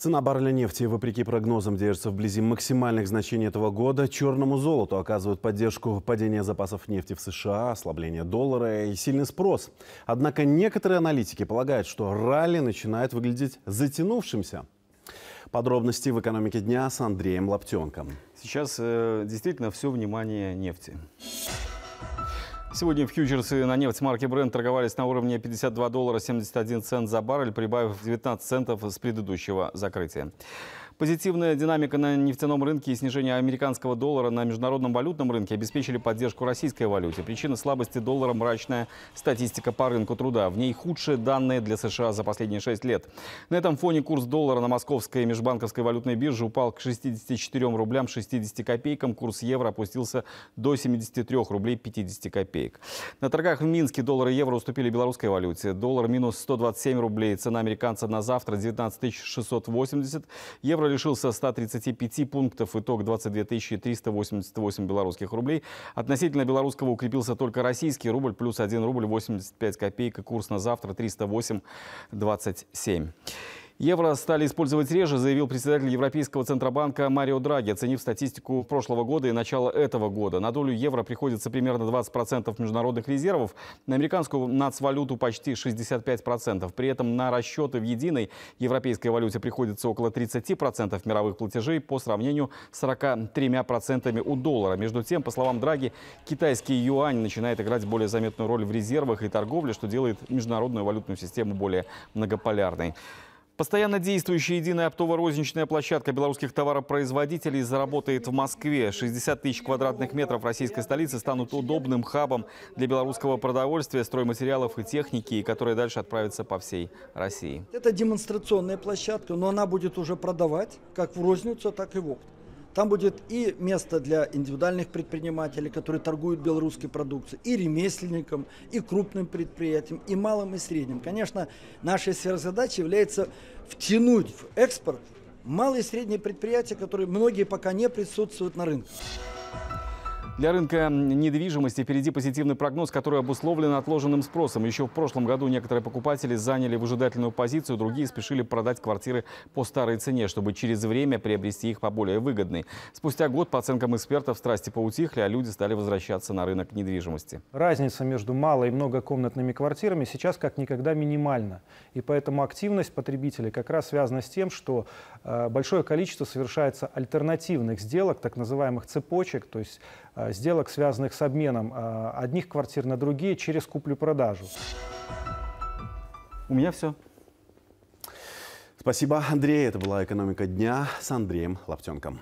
Цена барреля нефти, вопреки прогнозам, держится вблизи максимальных значений этого года. Черному золоту оказывают поддержку падение запасов нефти в США, ослабление доллара и сильный спрос. Однако некоторые аналитики полагают, что ралли начинает выглядеть затянувшимся. Подробности в «Экономике дня» с Андреем Лаптенком. Сейчас э, действительно все внимание нефти. Сегодня фьючерсы на нефть марки Brent торговались на уровне 52 доллара 71 цент за баррель, прибавив 19 центов с предыдущего закрытия. Позитивная динамика на нефтяном рынке и снижение американского доллара на международном валютном рынке обеспечили поддержку российской валюте. Причина слабости доллара – мрачная статистика по рынку труда. В ней худшие данные для США за последние 6 лет. На этом фоне курс доллара на московской межбанковской валютной бирже упал к 64 рублям 60 копейкам. Курс евро опустился до 73 рублей 50 копеек. На торгах в Минске доллар и евро уступили белорусской валюте. Доллар минус 127 рублей. Цена американца на завтра 19 680. Евро лишился 135 пунктов, итог 22 388 белорусских рублей. Относительно белорусского укрепился только российский рубль, плюс 1 рубль 85 копеек, курс на завтра 308,27. Евро стали использовать реже, заявил председатель Европейского Центробанка Марио Драги, оценив статистику прошлого года и начала этого года. На долю евро приходится примерно 20% международных резервов, на американскую нацвалюту почти 65%. При этом на расчеты в единой европейской валюте приходится около 30% мировых платежей по сравнению с 43% у доллара. Между тем, по словам Драги, китайский юань начинает играть более заметную роль в резервах и торговле, что делает международную валютную систему более многополярной. Постоянно действующая единая оптово-розничная площадка белорусских товаропроизводителей заработает в Москве. 60 тысяч квадратных метров российской столицы станут удобным хабом для белорусского продовольствия, стройматериалов и техники, которые дальше отправятся по всей России. Это демонстрационная площадка, но она будет уже продавать как в розницу, так и в опт. Там будет и место для индивидуальных предпринимателей, которые торгуют белорусской продукцией, и ремесленникам, и крупным предприятиям, и малым, и средним. Конечно, нашей сверхзадачей является втянуть в экспорт малые и средние предприятия, которые многие пока не присутствуют на рынке. Для рынка недвижимости впереди позитивный прогноз, который обусловлен отложенным спросом. Еще в прошлом году некоторые покупатели заняли выжидательную позицию, другие спешили продать квартиры по старой цене, чтобы через время приобрести их по более выгодной. Спустя год, по оценкам экспертов, страсти поутихли, а люди стали возвращаться на рынок недвижимости. Разница между малой и многокомнатными квартирами сейчас как никогда минимальна. И поэтому активность потребителей как раз связана с тем, что э, большое количество совершается альтернативных сделок, так называемых цепочек, то есть э, Э, сделок, связанных с обменом э, одних квартир на другие через куплю-продажу. У меня все. Спасибо, Андрей. Это была «Экономика дня» с Андреем Лаптенком.